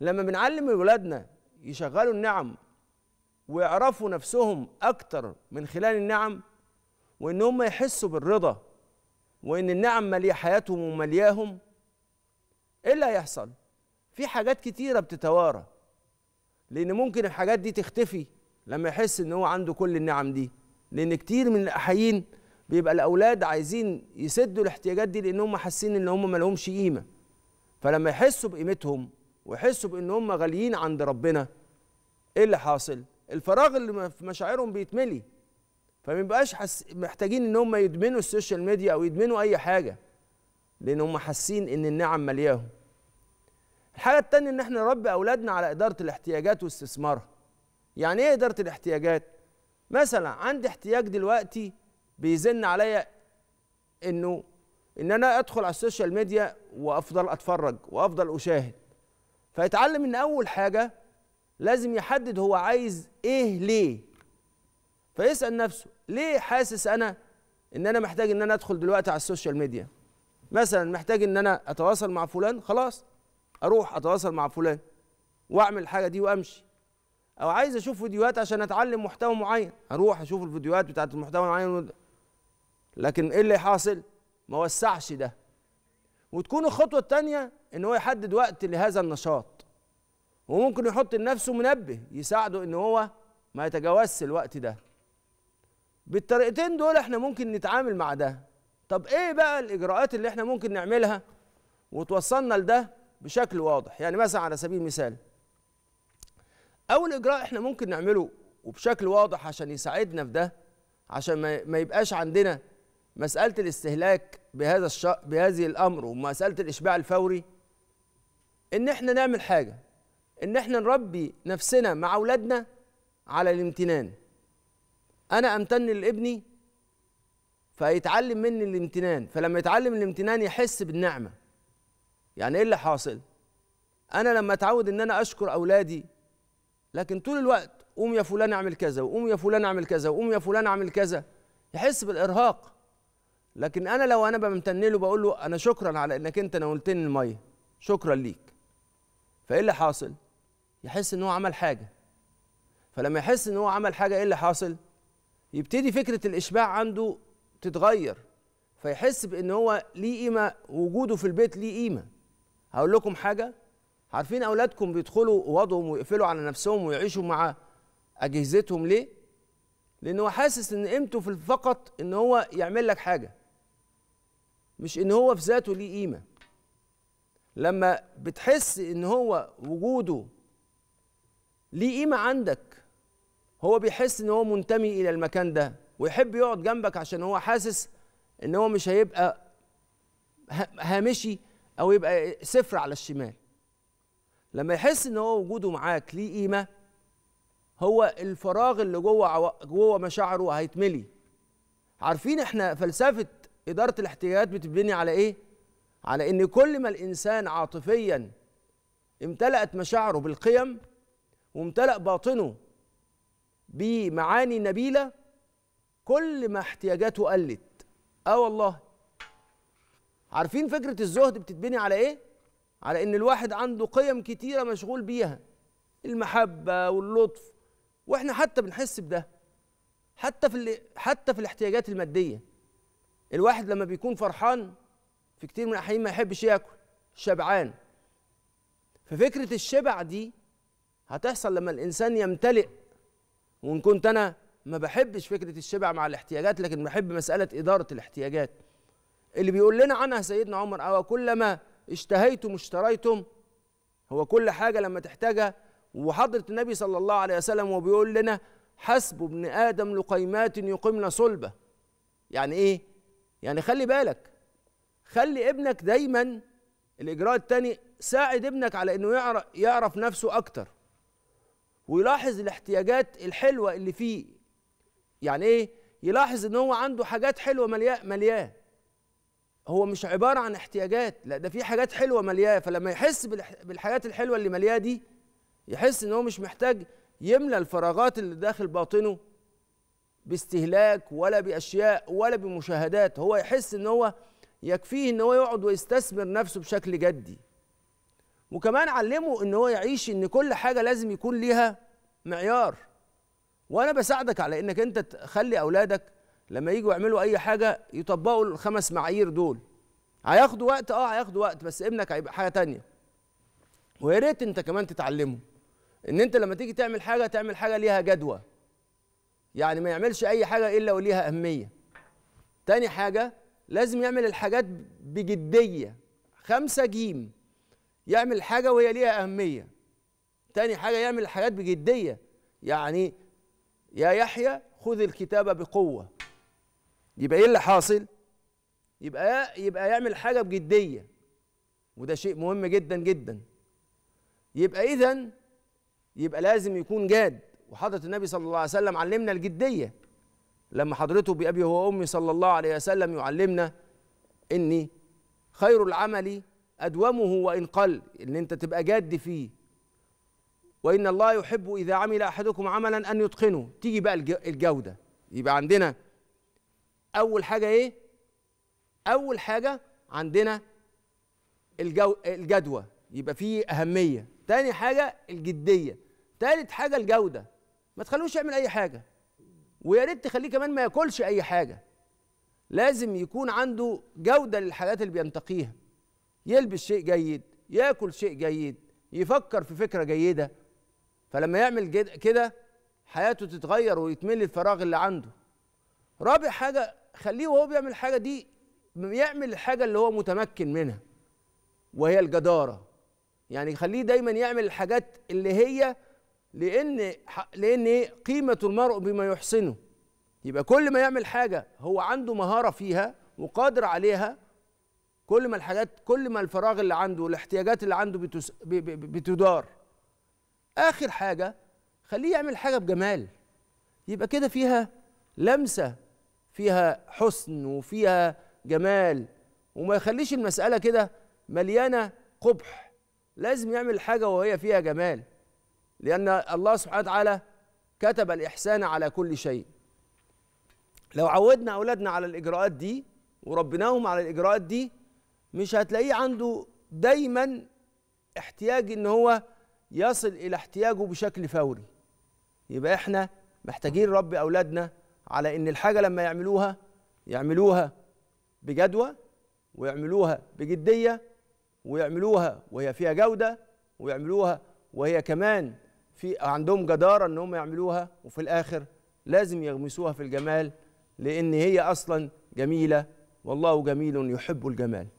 لما بنعلم ولادنا يشغلوا النعم ويعرفوا نفسهم اكتر من خلال النعم وان هم يحسوا بالرضا وان النعم ماليه حياتهم وملياهم ايه اللي هيحصل في حاجات كتيره بتتوارى لان ممكن الحاجات دي تختفي لما يحس ان هو عنده كل النعم دي لان كتير من الاحيين بيبقى الاولاد عايزين يسدوا الاحتياجات دي لان هم حاسين ان هم ما لهمش قيمه فلما يحسوا بقيمتهم ويحسوا بان هم غاليين عند ربنا ايه اللي حاصل الفراغ اللي في مشاعرهم بيتملي فما بيبقاش حس... محتاجين ان هم يدمنوا السوشيال ميديا او يدمنوا اي حاجه لان هم حاسين ان النعم ملياهم الحاجه الثانيه ان احنا نربي اولادنا على اداره الاحتياجات واستثمارها يعني ايه اداره الاحتياجات مثلا عندي احتياج دلوقتي بيزن عليا انه ان انا ادخل على السوشيال ميديا وافضل اتفرج وافضل اشاهد فيتعلم ان اول حاجه لازم يحدد هو عايز ايه ليه فيسال نفسه ليه حاسس انا ان انا محتاج ان انا ادخل دلوقتي على السوشيال ميديا مثلا محتاج ان انا اتواصل مع فلان خلاص اروح اتواصل مع فلان واعمل الحاجه دي وامشي او عايز اشوف فيديوهات عشان اتعلم محتوى معين اروح اشوف الفيديوهات بتاعت المحتوى المعين لكن ايه اللي حاصل ما وسعش ده وتكون الخطوه الثانيه ان هو يحدد وقت لهذا النشاط وممكن يحط لنفسه منبه يساعده ان هو ما يتجاوزش الوقت ده بالطريقتين دول احنا ممكن نتعامل مع ده طب ايه بقى الاجراءات اللي احنا ممكن نعملها وتوصلنا لده بشكل واضح يعني مثلا على سبيل المثال اول اجراء احنا ممكن نعمله وبشكل واضح عشان يساعدنا في ده عشان ما يبقاش عندنا مساله الاستهلاك بهذا الش... بهذه الامر ومساله الاشباع الفوري ان احنا نعمل حاجه ان احنا نربي نفسنا مع اولادنا على الامتنان انا امتن لابني فيتعلم مني الامتنان فلما يتعلم الامتنان يحس بالنعمه يعني ايه اللي حاصل انا لما اتعود ان انا اشكر اولادي لكن طول الوقت قوم يا فلان اعمل كذا وقوم يا فلان اعمل كذا وقوم يا فلان اعمل كذا يحس بالارهاق لكن انا لو انا بمتن له بقول له انا شكرا على انك انت نولتني الميه شكرا ليك فايه اللي حاصل يحس ان هو عمل حاجه فلما يحس ان هو عمل حاجه ايه اللي حاصل يبتدي فكره الاشباع عنده تتغير فيحس بان هو ليه قيمه وجوده في البيت ليه قيمه هقول لكم حاجه عارفين اولادكم بيدخلوا اوضهم ويقفلوا على نفسهم ويعيشوا مع اجهزتهم ليه لان هو حاسس ان قيمته في فقط ان هو يعمل لك حاجه مش ان هو في ذاته ليه قيمه لما بتحس ان هو وجوده ليه قيمه عندك هو بيحس ان هو منتمي الى المكان ده ويحب يقعد جنبك عشان هو حاسس ان هو مش هيبقى هامشي او يبقى صفر على الشمال لما يحس ان هو وجوده معاك ليه قيمه هو الفراغ اللي جوه جوه مشاعره هيتملي عارفين احنا فلسفه اداره الاحتياجات بتبني على ايه على ان كل ما الانسان عاطفيا امتلأت مشاعره بالقيم وامتلأ باطنه بمعاني نبيله كل ما احتياجاته قلت اه والله عارفين فكره الزهد بتتبني على ايه على ان الواحد عنده قيم كتيره مشغول بيها المحبه واللطف واحنا حتى بنحس بده حتى في حتى في الاحتياجات الماديه الواحد لما بيكون فرحان في كتير من الأحيان ما يحبش ياكل شبعان ففكرة الشبع دي هتحصل لما الإنسان يمتلئ وإن كنت أنا ما بحبش فكرة الشبع مع الاحتياجات لكن بحب مسألة إدارة الاحتياجات اللي بيقول لنا عنها سيدنا عمر أو كلما اشتهيتم اشتريتم هو كل حاجة لما تحتاجها وحضرة النبي صلى الله عليه وسلم وبيقول لنا حسب ابن آدم لقيمات يقمن صلبة يعني إيه؟ يعني خلي بالك خلي ابنك دايما الاجراء الثاني ساعد ابنك على انه يعرف نفسه اكتر ويلاحظ الاحتياجات الحلوه اللي فيه يعني ايه يلاحظ ان هو عنده حاجات حلوه ملياه ملياه هو مش عباره عن احتياجات لا ده في حاجات حلوه ملياه فلما يحس بالحاجات الحلوه اللي ملياه دي يحس ان هو مش محتاج يملى الفراغات اللي داخل باطنه باستهلاك ولا باشياء ولا بمشاهدات هو يحس ان هو يكفيه ان هو يقعد ويستثمر نفسه بشكل جدي وكمان علمه ان هو يعيش ان كل حاجه لازم يكون ليها معيار وانا بساعدك على انك انت تخلي اولادك لما يجوا يعملوا اي حاجه يطبقوا الخمس معايير دول هياخدوا وقت اه هياخدوا وقت بس ابنك هيبقى حاجه تانية ويا ريت انت كمان تتعلمه ان انت لما تيجي تعمل حاجه تعمل حاجه ليها جدوى يعني ما يعملش اي حاجه الا وليها اهميه تاني حاجه لازم يعمل الحاجات بجديه خمسة جيم يعمل حاجه وهي ليها اهميه تاني حاجه يعمل الحاجات بجديه يعني يا يحيى خذ الكتابه بقوه يبقى ايه اللي حاصل يبقى يبقى يعمل حاجه بجديه وده شيء مهم جدا جدا يبقى اذا يبقى لازم يكون جاد وحضره النبي صلى الله عليه وسلم علمنا الجديه لما حضرته بأبي وأمي صلى الله عليه وسلم يعلمنا إني خير العمل أدومه وإن قل إن أنت تبقى جاد فيه وإن الله يحب إذا عمل أحدكم عملا أن يتقنه تيجي بقى الجودة يبقى عندنا أول حاجة إيه؟ أول حاجة عندنا الجو الجدوى يبقى فيه أهمية تاني حاجة الجدية تالت حاجة الجودة ما تخلوش يعمل أي حاجة ويا ريت تخليه كمان ما ياكلش اي حاجه لازم يكون عنده جوده للحاجات اللي بينتقيها يلبس شيء جيد ياكل شيء جيد يفكر في فكره جيده فلما يعمل كده حياته تتغير ويتملي الفراغ اللي عنده رابع حاجه خليه وهو بيعمل الحاجه دي يعمل الحاجه اللي هو متمكن منها وهي الجداره يعني خليه دايما يعمل الحاجات اللي هي لان لان قيمه المرء بما يحسنه يبقى كل ما يعمل حاجه هو عنده مهاره فيها وقادر عليها كل ما الحاجات كل ما الفراغ اللي عنده والاحتياجات اللي عنده بتس بتدار اخر حاجه خليه يعمل حاجه بجمال يبقى كده فيها لمسه فيها حسن وفيها جمال وما يخليش المساله كده مليانه قبح لازم يعمل حاجه وهي فيها جمال لأن الله سبحانه وتعالى كتب الإحسان على كل شيء لو عودنا أولادنا على الإجراءات دي وربيناهم على الإجراءات دي مش هتلاقيه عنده دايما احتياج إن هو يصل إلى احتياجه بشكل فوري يبقى إحنا محتاجين رب أولادنا على إن الحاجة لما يعملوها يعملوها بجدوى ويعملوها بجدية ويعملوها وهي فيها جودة ويعملوها وهي كمان في عندهم جداره ان هم يعملوها وفي الاخر لازم يغمسوها في الجمال لان هي اصلا جميله والله جميل يحب الجمال